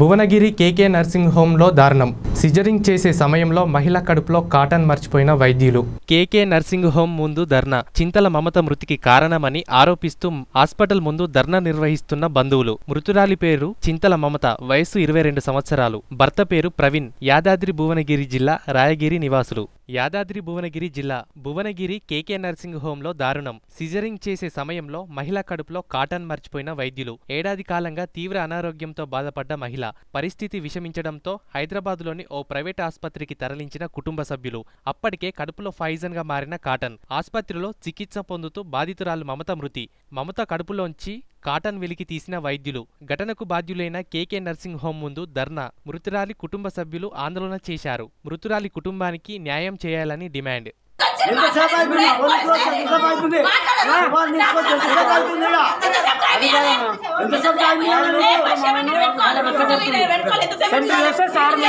భువనగిరి కేకే nursing హోంలో దారుణం scissoring చేసే సమయంలో మహిళ కడుపులో కాటన్ మర్చిపోయిన వైద్యులు కేకే నర్సింగ్ హోం ముందు ధర్నా చింతల మమత మృతికి కారణమని ఆరోపిస్తూ హాస్పిటల్ ముందు ధర్నా నిర్వహిస్తున్న బంధువులు మృతురాలి పేరు చింతల మమత వయస్సు ఇరవై రెండు సంవత్సరాలు భర్త పేరు ప్రవీణ్ యాదాద్రి భువనగిరి జిల్లా రాయగిరి నివాసులు యాదాద్రి భువనగిరి జిల్లా భువనగిరి కేకే నర్సింగ్ హోంలో దారుణం సిజరింగ్ చేసే సమయంలో మహిళ కడుపులో కాటన్ మర్చిపోయిన వైద్యులు ఏడాది కాలంగా తీవ్ర అనారోగ్యంతో బాధపడ్డ మహిళ పరిస్థితి విషమించడంతో హైదరాబాద్లోని ఓ ప్రైవేట్ ఆసుపత్రికి తరలించిన కుటుంబ సభ్యులు అప్పటికే కడుపులో ఫైజన్గా మారిన కాటన్ ఆసుపత్రిలో చికిత్స పొందుతూ బాధితురాలు మమత మృతి మమత కడుపులోంచి కాటన్ వెలికి తీసిన వైద్యులు ఘటనకు బాధ్యులైన కేకే నర్సింగ్ హోం ముందు ధర్నా మృతురాలి కుటుంబ సభ్యులు ఆందోళన చేశారు మృతురాలి కుటుంబానికి న్యాయం చేయాలని డిమాండ్ ఎంత